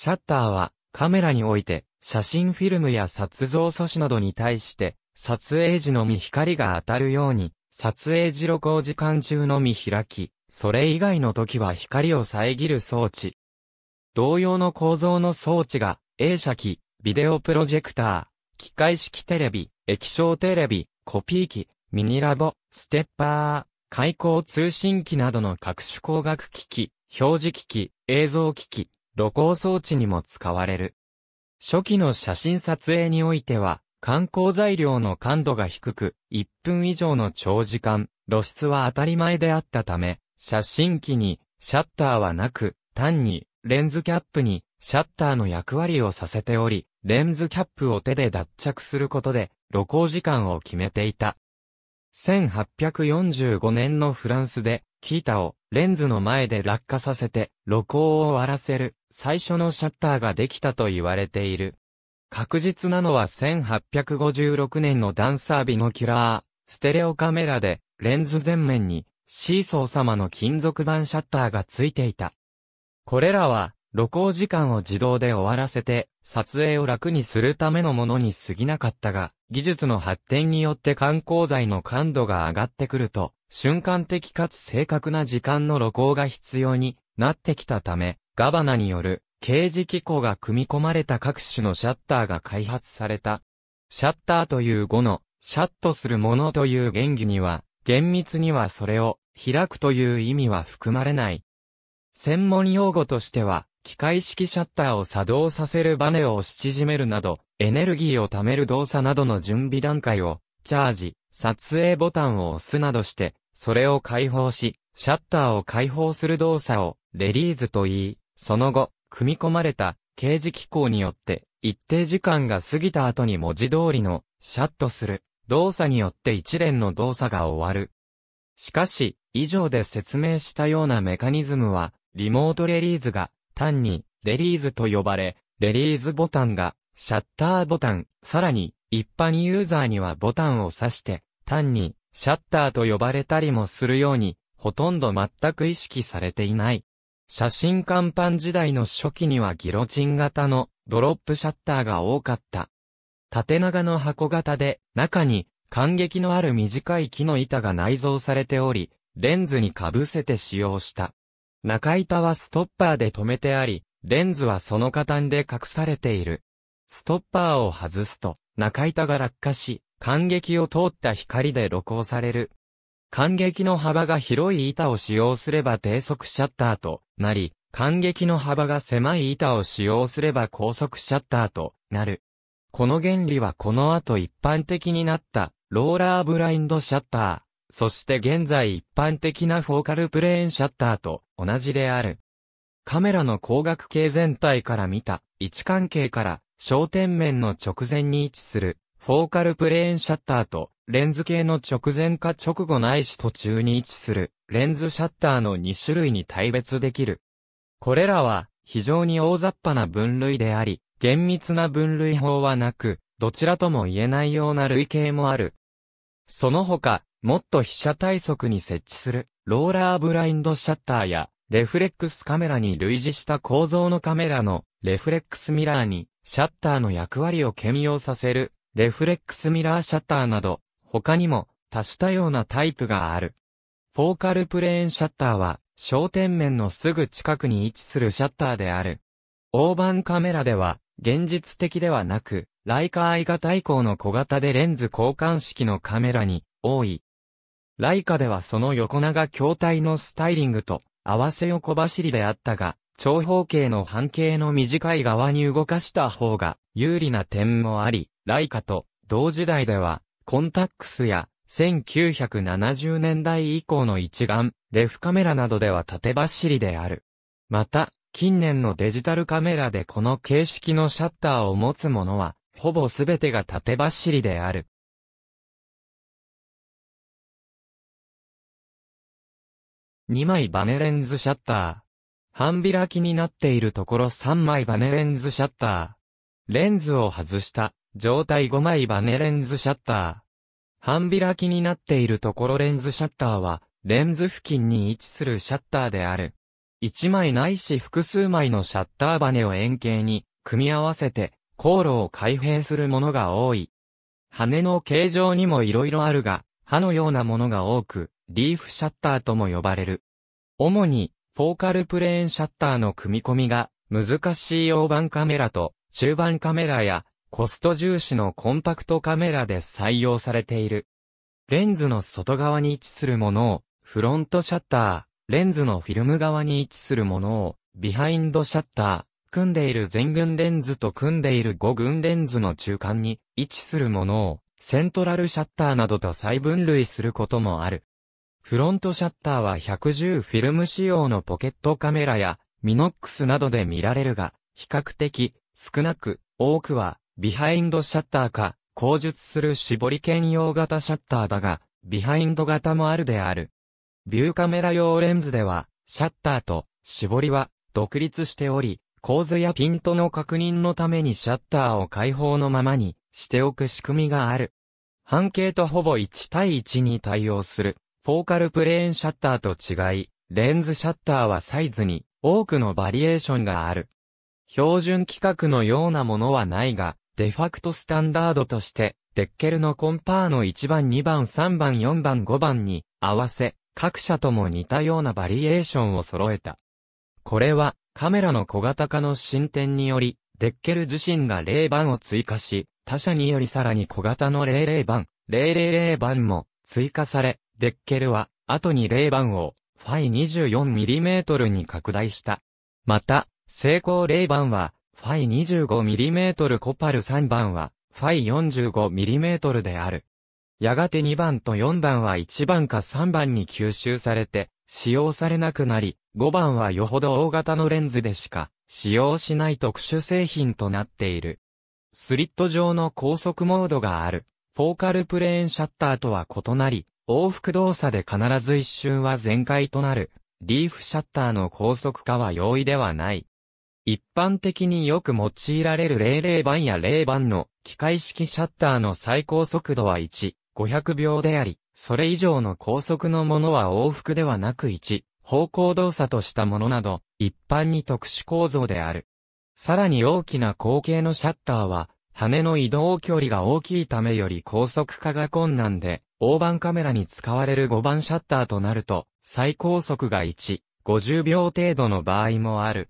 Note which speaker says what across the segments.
Speaker 1: シャッターはカメラにおいて写真フィルムや撮像素子などに対して撮影時のみ光が当たるように撮影時録音時間中のみ開き、それ以外の時は光を遮る装置。同様の構造の装置が映写機、ビデオプロジェクター、機械式テレビ、液晶テレビ、コピー機、ミニラボ、ステッパー、開口通信機などの各種工学機器、表示機器、映像機器、露光装置にも使われる。初期の写真撮影においては、観光材料の感度が低く、1分以上の長時間、露出は当たり前であったため、写真機にシャッターはなく、単にレンズキャップにシャッターの役割をさせており、レンズキャップを手で脱着することで、露光時間を決めていた。1845年のフランスで、キータをレンズの前で落下させて、露光を終わらせる、最初のシャッターができたと言われている。確実なのは1856年のダンサービのキュラー、ステレオカメラで、レンズ前面に、シーソー様の金属板シャッターがついていた。これらは、露光時間を自動で終わらせて、撮影を楽にするためのものに過ぎなかったが、技術の発展によって観光材の感度が上がってくると、瞬間的かつ正確な時間の露光が必要になってきたため、ガバナによる刑事機構が組み込まれた各種のシャッターが開発された。シャッターという語の、シャットするものという原義には、厳密にはそれを開くという意味は含まれない。専門用語としては、機械式シャッターを作動させるバネを縮めるなど、エネルギーを貯める動作などの準備段階を、チャージ、撮影ボタンを押すなどして、それを解放し、シャッターを解放する動作をレリーズと言い、その後、組み込まれた刑事機構によって、一定時間が過ぎた後に文字通りのシャットする動作によって一連の動作が終わる。しかし、以上で説明したようなメカニズムは、リモートレリーズが単にレリーズと呼ばれ、レリーズボタンがシャッターボタン、さらに一般ユーザーにはボタンを指して単に、シャッターと呼ばれたりもするように、ほとんど全く意識されていない。写真看板時代の初期にはギロチン型のドロップシャッターが多かった。縦長の箱型で、中に感激のある短い木の板が内蔵されており、レンズに被せて使用した。中板はストッパーで止めてあり、レンズはその下で隠されている。ストッパーを外すと、中板が落下し、間隙を通った光で露光される。間隙の幅が広い板を使用すれば低速シャッターとなり、間隙の幅が狭い板を使用すれば高速シャッターとなる。この原理はこの後一般的になったローラーブラインドシャッター、そして現在一般的なフォーカルプレーンシャッターと同じである。カメラの光学系全体から見た位置関係から焦点面の直前に位置するフォーカルプレーンシャッターと、レンズ系の直前か直後ないし途中に位置する、レンズシャッターの2種類に対別できる。これらは、非常に大雑把な分類であり、厳密な分類法はなく、どちらとも言えないような類型もある。その他、もっと被写体側に設置する、ローラーブラインドシャッターや、レフレックスカメラに類似した構造のカメラの、レフレックスミラーに、シャッターの役割を兼用させる、レフレックスミラーシャッターなど、他にも多種多様なタイプがある。フォーカルプレーンシャッターは、焦点面のすぐ近くに位置するシャッターである。大判カメラでは、現実的ではなく、ライカ I 型以降の小型でレンズ交換式のカメラに、多い。ライカではその横長筐体のスタイリングと、合わせ横走りであったが、長方形の半径の短い側に動かした方が有利な点もあり、ライカと同時代ではコンタックスや1970年代以降の一眼、レフカメラなどでは縦走りである。また、近年のデジタルカメラでこの形式のシャッターを持つものは、ほぼすべてが縦走りである。2枚バネレンズシャッター。半開きになっているところ3枚バネレンズシャッター。レンズを外した状態5枚バネレンズシャッター。半開きになっているところレンズシャッターは、レンズ付近に位置するシャッターである。1枚ないし複数枚のシャッターバネを円形に組み合わせて、航路を開閉するものが多い。羽の形状にも色々あるが、歯のようなものが多く、リーフシャッターとも呼ばれる。主にフォーカルプレーンシャッターの組み込みが難しい大盤カメラと中盤カメラやコスト重視のコンパクトカメラで採用されている。レンズの外側に位置するものをフロントシャッター、レンズのフィルム側に位置するものをビハインドシャッター、組んでいる全群レンズと組んでいる5群レンズの中間に位置するものをセントラルシャッターなどと再分類することもある。フロントシャッターは110フィルム仕様のポケットカメラやミノックスなどで見られるが、比較的少なく多くはビハインドシャッターか、口述する絞り兼用型シャッターだが、ビハインド型もあるである。ビューカメラ用レンズでは、シャッターと絞りは独立しており、構図やピントの確認のためにシャッターを開放のままにしておく仕組みがある。半径とほぼ1対1に対応する。フォーカルプレーンシャッターと違い、レンズシャッターはサイズに多くのバリエーションがある。標準規格のようなものはないが、デファクトスタンダードとして、デッケルのコンパーの1番2番3番4番5番に合わせ、各社とも似たようなバリエーションを揃えた。これは、カメラの小型化の進展により、デッケル自身が0番を追加し、他社によりさらに小型の00番、000番も追加され、デッケルは、後に0番を、ファイ 24mm に拡大した。また、成功0番は、ファイ 25mm コパル3番は、ファイ 45mm である。やがて2番と4番は1番か3番に吸収されて、使用されなくなり、5番はよほど大型のレンズでしか、使用しない特殊製品となっている。スリット上の高速モードがある、フォーカルプレーンシャッターとは異なり、往復動作で必ず一瞬は全開となる、リーフシャッターの高速化は容易ではない。一般的によく用いられる00番や0番の機械式シャッターの最高速度は1、500秒であり、それ以上の高速のものは往復ではなく1、方向動作としたものなど、一般に特殊構造である。さらに大きな後景のシャッターは、羽の移動距離が大きいためより高速化が困難で、大番カメラに使われる5番シャッターとなると、最高速が1、50秒程度の場合もある。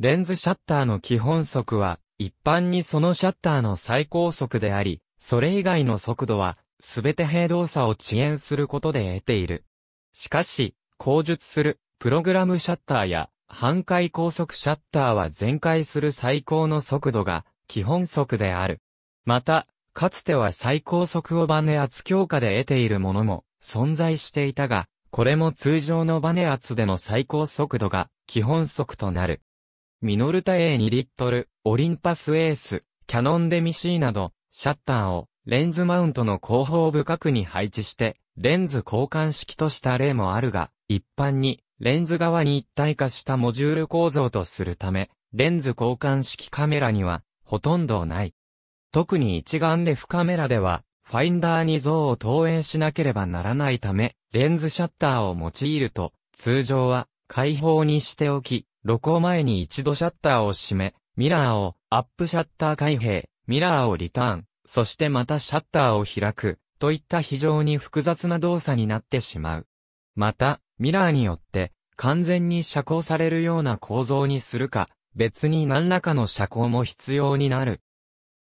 Speaker 1: レンズシャッターの基本速は、一般にそのシャッターの最高速であり、それ以外の速度は、すべて平動作を遅延することで得ている。しかし、口述する、プログラムシャッターや、半回高速シャッターは全開する最高の速度が、基本速である。また、かつては最高速をバネ圧強化で得ているものも存在していたが、これも通常のバネ圧での最高速度が基本速となる。ミノルタ A2 リットル、オリンパスエース、キャノンデミシーなど、シャッターをレンズマウントの後方部角に配置して、レンズ交換式とした例もあるが、一般にレンズ側に一体化したモジュール構造とするため、レンズ交換式カメラにはほとんどない。特に一眼レフカメラでは、ファインダーに像を投影しなければならないため、レンズシャッターを用いると、通常は開放にしておき、露光前に一度シャッターを閉め、ミラーをアップシャッター開閉、ミラーをリターン、そしてまたシャッターを開く、といった非常に複雑な動作になってしまう。また、ミラーによって、完全に遮光されるような構造にするか、別に何らかの遮光も必要になる。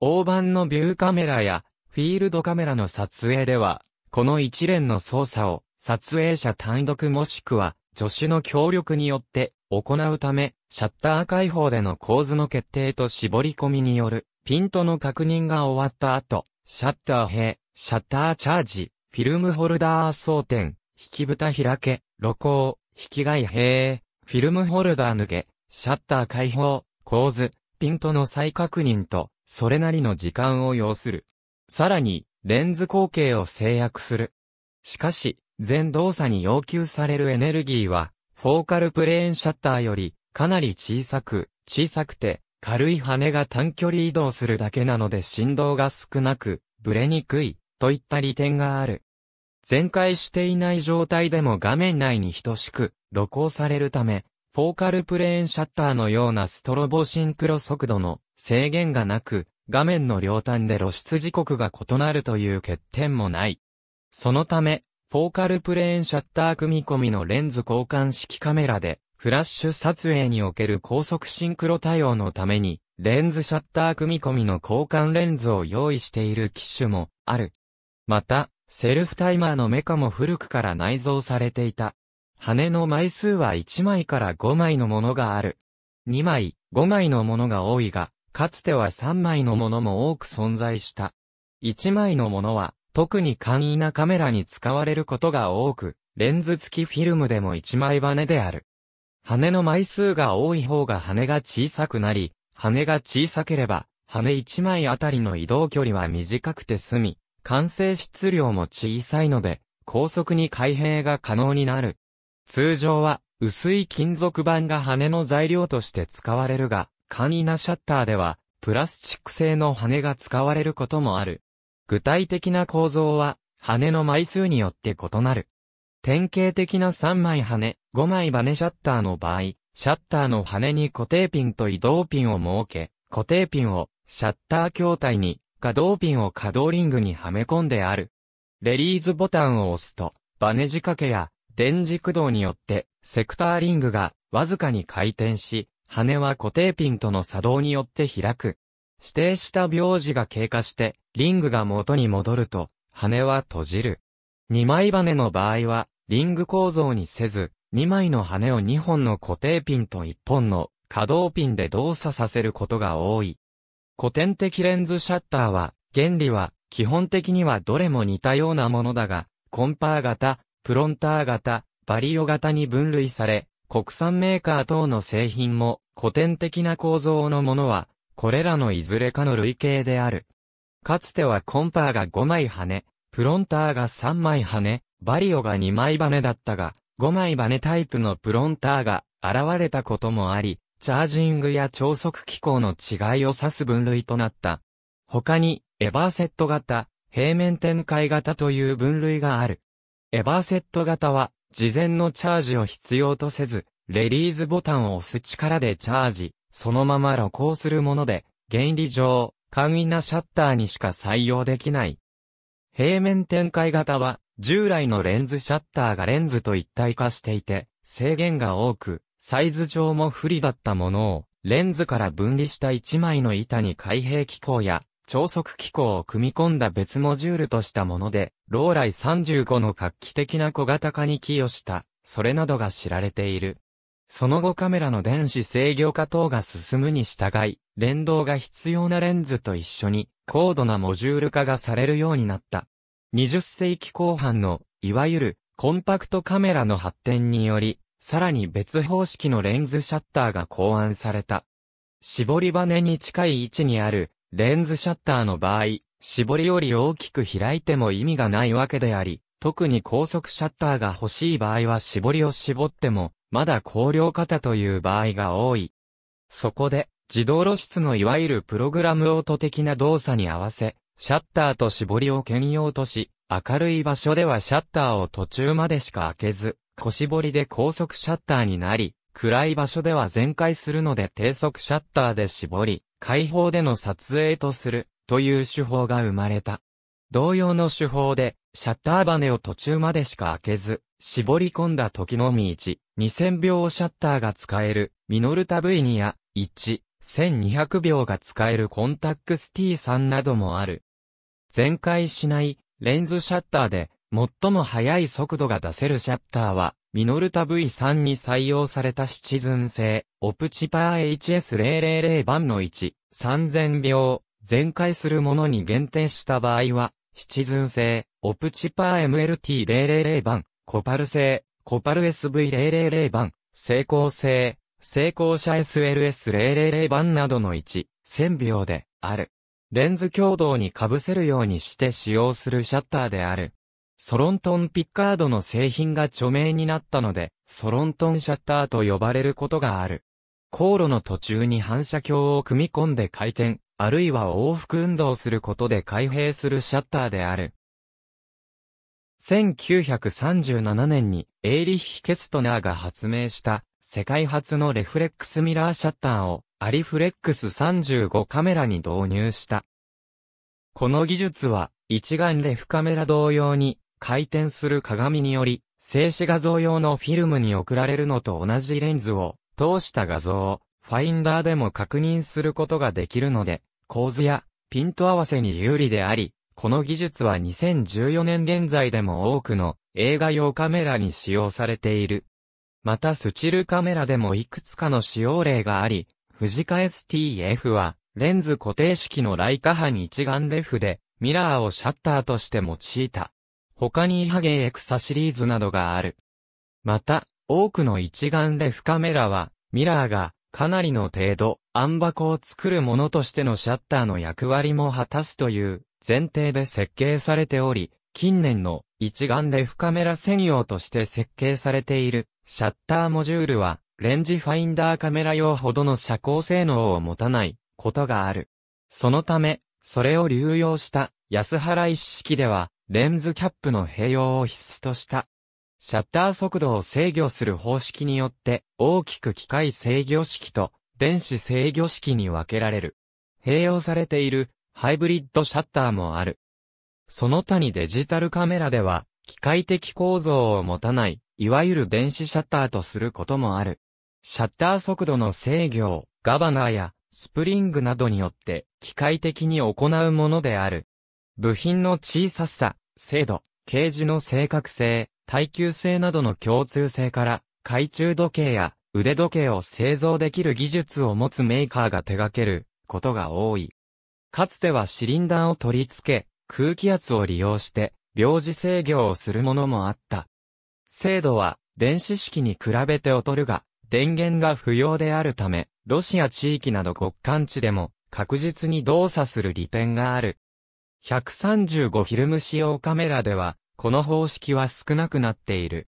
Speaker 1: 大判のビューカメラやフィールドカメラの撮影では、この一連の操作を撮影者単独もしくは助手の協力によって行うため、シャッター開放での構図の決定と絞り込みによるピントの確認が終わった後、シャッター閉、シャッターチャージ、フィルムホルダー装填、引き蓋開け、露光、引き外閉、フィルムホルダー抜け、シャッター開放、構図、ピントの再確認と、それなりの時間を要する。さらに、レンズ光景を制約する。しかし、全動作に要求されるエネルギーは、フォーカルプレーンシャッターより、かなり小さく、小さくて、軽い羽が短距離移動するだけなので振動が少なく、ブレにくい、といった利点がある。全開していない状態でも画面内に等しく、露光されるため、フォーカルプレーンシャッターのようなストロボシンクロ速度の制限がなく、画面の両端で露出時刻が異なるという欠点もない。そのため、フォーカルプレーンシャッター組み込みのレンズ交換式カメラで、フラッシュ撮影における高速シンクロ対応のために、レンズシャッター組み込みの交換レンズを用意している機種もある。また、セルフタイマーのメカも古くから内蔵されていた。羽の枚数は1枚から5枚のものがある。2枚、5枚のものが多いが、かつては3枚のものも多く存在した。1枚のものは、特に簡易なカメラに使われることが多く、レンズ付きフィルムでも1枚バネである。羽の枚数が多い方が羽が小さくなり、羽が小さければ、羽1枚あたりの移動距離は短くて済み、完成質量も小さいので、高速に開閉が可能になる。通常は、薄い金属板が羽の材料として使われるが、簡易なシャッターでは、プラスチック製の羽が使われることもある。具体的な構造は、羽の枚数によって異なる。典型的な3枚羽、5枚羽シャッターの場合、シャッターの羽に固定ピンと移動ピンを設け、固定ピンをシャッター筐体に、可動ピンを可動リングにはめ込んである。レリーズボタンを押すと、バネ仕掛けや電磁駆動によって、セクターリングがわずかに回転し、羽は固定ピンとの作動によって開く。指定した病字が経過して、リングが元に戻ると、羽は閉じる。二枚羽の場合は、リング構造にせず、二枚の羽を二本の固定ピンと一本の可動ピンで動作させることが多い。古典的レンズシャッターは、原理は、基本的にはどれも似たようなものだが、コンパー型、プロンター型、バリオ型に分類され、国産メーカー等の製品も古典的な構造のものは、これらのいずれかの類型である。かつてはコンパーが5枚羽、ね、プロンターが3枚羽、バリオが2枚羽だったが、5枚羽タイプのプロンターが現れたこともあり、チャージングや超速機構の違いを指す分類となった。他に、エバーセット型、平面展開型という分類がある。エバーセット型は、事前のチャージを必要とせず、レリーズボタンを押す力でチャージ、そのまま露光するもので、原理上、簡易なシャッターにしか採用できない。平面展開型は、従来のレンズシャッターがレンズと一体化していて、制限が多く、サイズ上も不利だったものを、レンズから分離した一枚の板に開閉機構や、超速機構を組み込んだ別モジュールとしたもので、ローライ35の画期的な小型化に寄与した、それなどが知られている。その後カメラの電子制御化等が進むに従い、連動が必要なレンズと一緒に、高度なモジュール化がされるようになった。20世紀後半の、いわゆる、コンパクトカメラの発展により、さらに別方式のレンズシャッターが考案された。絞り羽根に近い位置にあるレンズシャッターの場合、絞りより大きく開いても意味がないわけであり、特に高速シャッターが欲しい場合は絞りを絞っても、まだ高量型という場合が多い。そこで、自動露出のいわゆるプログラムオート的な動作に合わせ、シャッターと絞りを兼用とし、明るい場所ではシャッターを途中までしか開けず、小絞りで高速シャッターになり、暗い場所では全開するので低速シャッターで絞り、開放での撮影とする、という手法が生まれた。同様の手法で、シャッターバネを途中までしか開けず、絞り込んだ時のみ1、2000秒シャッターが使える、ミノルタ V2 や、1、1200秒が使えるコンタックス T3 などもある。全開しない、レンズシャッターで、最も速い速度が出せるシャッターは、ミノルタ V3 に採用されたシチズン製、オプチパー HS000 番の1、3000秒、全開するものに限定した場合は、シチズン製、オプチパー MLT000 番、コパル製、コパル SV000 番、成功製、成功者 SLS000 番などの1、1000秒で、ある。レンズ強度に被せるようにして使用するシャッターである。ソロントンピッカードの製品が著名になったので、ソロントンシャッターと呼ばれることがある。航路の途中に反射鏡を組み込んで回転、あるいは往復運動することで開閉するシャッターである。1937年にエイリッヒ・ケストナーが発明した世界初のレフレックスミラーシャッターをアリフレックス35カメラに導入した。この技術は一眼レフカメラ同様に回転する鏡により、静止画像用のフィルムに送られるのと同じレンズを通した画像をファインダーでも確認することができるので、構図やピント合わせに有利であり、この技術は2014年現在でも多くの映画用カメラに使用されている。またスチルカメラでもいくつかの使用例があり、富士カ STF はレンズ固定式のライカ波に一眼レフでミラーをシャッターとして用いた。他にイハゲエクサシリーズなどがある。また、多くの一眼レフカメラは、ミラーがかなりの程度、暗箱を作るものとしてのシャッターの役割も果たすという前提で設計されており、近年の一眼レフカメラ専用として設計されているシャッターモジュールは、レンジファインダーカメラ用ほどの遮光性能を持たないことがある。そのため、それを流用した安原一式では、レンズキャップの併用を必須とした。シャッター速度を制御する方式によって大きく機械制御式と電子制御式に分けられる。併用されているハイブリッドシャッターもある。その他にデジタルカメラでは機械的構造を持たないいわゆる電子シャッターとすることもある。シャッター速度の制御をガバナーやスプリングなどによって機械的に行うものである。部品の小ささ、精度、ケージの正確性、耐久性などの共通性から、懐中時計や腕時計を製造できる技術を持つメーカーが手掛けることが多い。かつてはシリンダーを取り付け、空気圧を利用して、病児制御をするものもあった。精度は、電子式に比べて劣るが、電源が不要であるため、ロシア地域など極寒地でも、確実に動作する利点がある。135フィルム使用カメラでは、この方式は少なくなっている。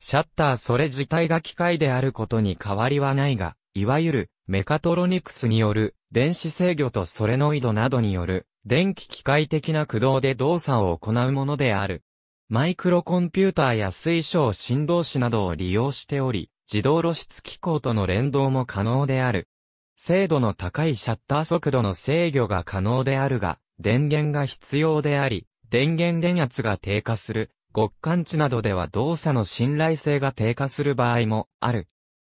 Speaker 1: シャッターそれ自体が機械であることに変わりはないが、いわゆるメカトロニクスによる電子制御とソレノイドなどによる電気機械的な駆動で動作を行うものである。マイクロコンピューターや水晶振動子などを利用しており、自動露出機構との連動も可能である。精度の高いシャッター速度の制御が可能であるが、電源が必要であり、電源電圧が低下する、極寒地などでは動作の信頼性が低下する場合もある。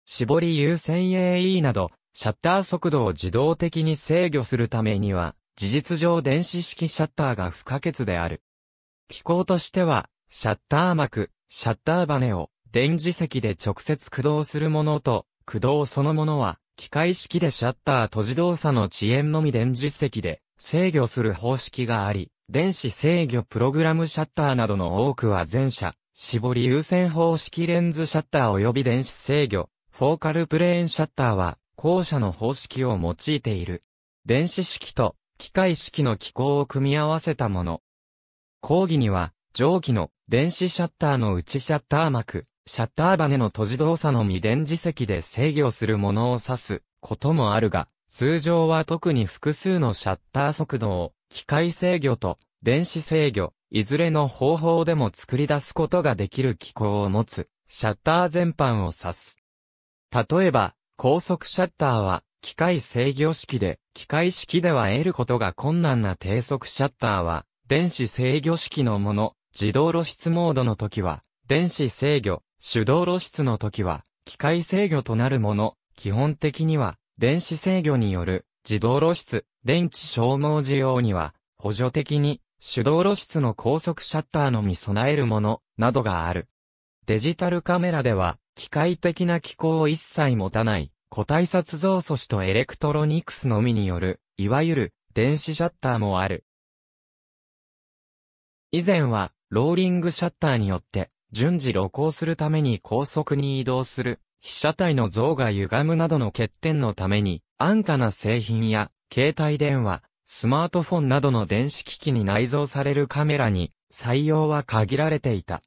Speaker 1: 絞り優先 AE など、シャッター速度を自動的に制御するためには、事実上電子式シャッターが不可欠である。機構としては、シャッター膜、シャッターバネを電磁石で直接駆動するものと、駆動そのものは、機械式でシャッター閉じ動作の遅延のみ電磁石で制御する方式があり、電子制御プログラムシャッターなどの多くは全車、絞り優先方式レンズシャッター及び電子制御、フォーカルプレーンシャッターは、後者の方式を用いている。電子式と機械式の機構を組み合わせたもの。講義には、蒸気の電子シャッターの内シャッター膜、シャッターバネの閉じ動作のみ電磁石で制御するものを指すこともあるが、通常は特に複数のシャッター速度を、機械制御と電子制御、いずれの方法でも作り出すことができる機構を持つ、シャッター全般を指す。例えば、高速シャッターは、機械制御式で、機械式では得ることが困難な低速シャッターは、電子制御式のもの、自動露出モードの時は、電子制御、手動露出の時は、機械制御となるもの、基本的には、電子制御による自動露出、電池消耗需要には、補助的に手動露出の高速シャッターのみ備えるもの、などがある。デジタルカメラでは、機械的な機構を一切持たない、個体撮像素子とエレクトロニクスのみによる、いわゆる、電子シャッターもある。以前は、ローリングシャッターによって、順次露光するために高速に移動する被写体の像が歪むなどの欠点のために、安価な製品や、携帯電話、スマートフォンなどの電子機器に内蔵されるカメラに、採用は限られていた。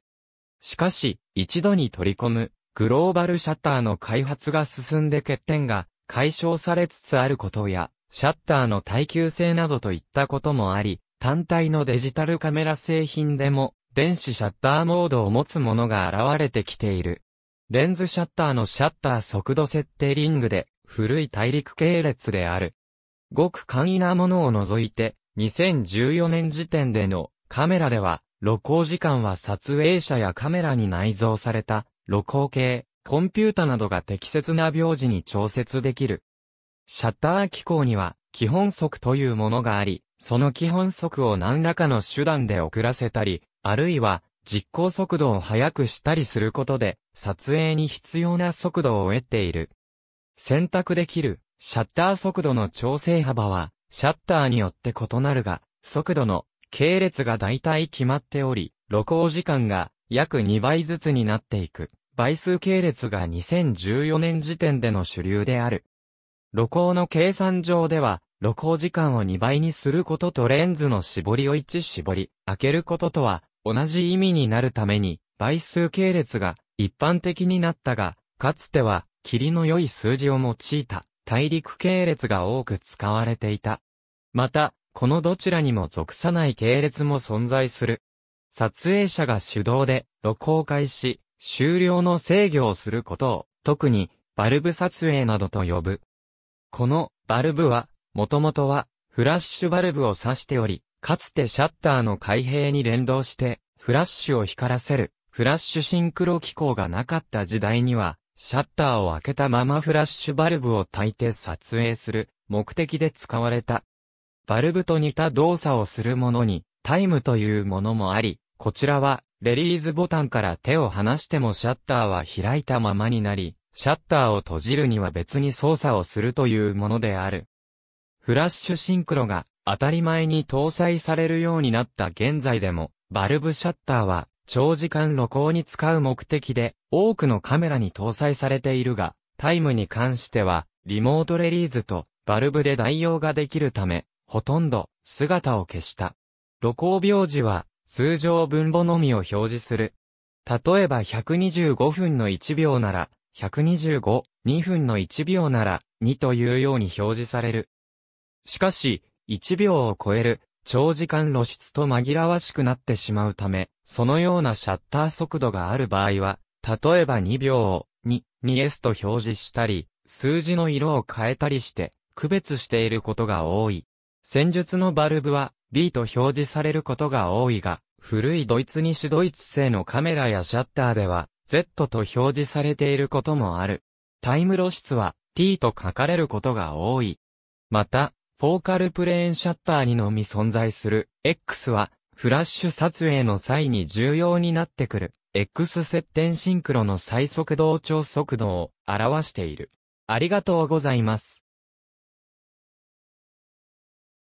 Speaker 1: しかし、一度に取り込む、グローバルシャッターの開発が進んで欠点が解消されつつあることや、シャッターの耐久性などといったこともあり、単体のデジタルカメラ製品でも、電子シャッターモードを持つものが現れてきている。レンズシャッターのシャッター速度設定リングで、古い大陸系列である。ごく簡易なものを除いて、2014年時点でのカメラでは、露光時間は撮影者やカメラに内蔵された露光系、コンピュータなどが適切な秒時に調節できる。シャッター機構には基本速というものがあり、その基本速を何らかの手段で遅らせたり、あるいは実行速度を速くしたりすることで、撮影に必要な速度を得ている。選択できる、シャッター速度の調整幅は、シャッターによって異なるが、速度の系列が大体決まっており、露光時間が約2倍ずつになっていく。倍数系列が2014年時点での主流である。露光の計算上では、露光時間を2倍にすることとレンズの絞りを1絞り、開けることとは、同じ意味になるために倍数系列が一般的になったが、かつては霧の良い数字を用いた大陸系列が多く使われていた。また、このどちらにも属さない系列も存在する。撮影者が手動で露光開始、終了の制御をすることを、特にバルブ撮影などと呼ぶ。このバルブは、もともとはフラッシュバルブを指しており、かつてシャッターの開閉に連動して、フラッシュを光らせる、フラッシュシンクロ機構がなかった時代には、シャッターを開けたままフラッシュバルブを焚いて撮影する目的で使われた。バルブと似た動作をするものにタイムというものもあり、こちらはレリーズボタンから手を離してもシャッターは開いたままになり、シャッターを閉じるには別に操作をするというものである。フラッシュシンクロが当たり前に搭載されるようになった現在でも、バルブシャッターは長時間露光に使う目的で多くのカメラに搭載されているが、タイムに関してはリモートレリーズとバルブで代用ができるため、ほとんど姿を消した。露光表示は通常分母のみを表示する。例えば125分の1秒なら、125、2分の1秒なら、2というように表示される。しかし、1秒を超える長時間露出と紛らわしくなってしまうため、そのようなシャッター速度がある場合は、例えば2秒を 2S と表示したり、数字の色を変えたりして、区別していることが多い。戦術のバルブは B と表示されることが多いが、古いドイツ西ドイツ製のカメラやシャッターでは Z と表示されていることもある。タイム露出は T と書かれることが多い。また、フォーカルプレーンシャッターにのみ存在する X は、フラッシュ撮影の際に重要になってくる X 接点シンクロの最速同調速度を表している。ありがとうございます。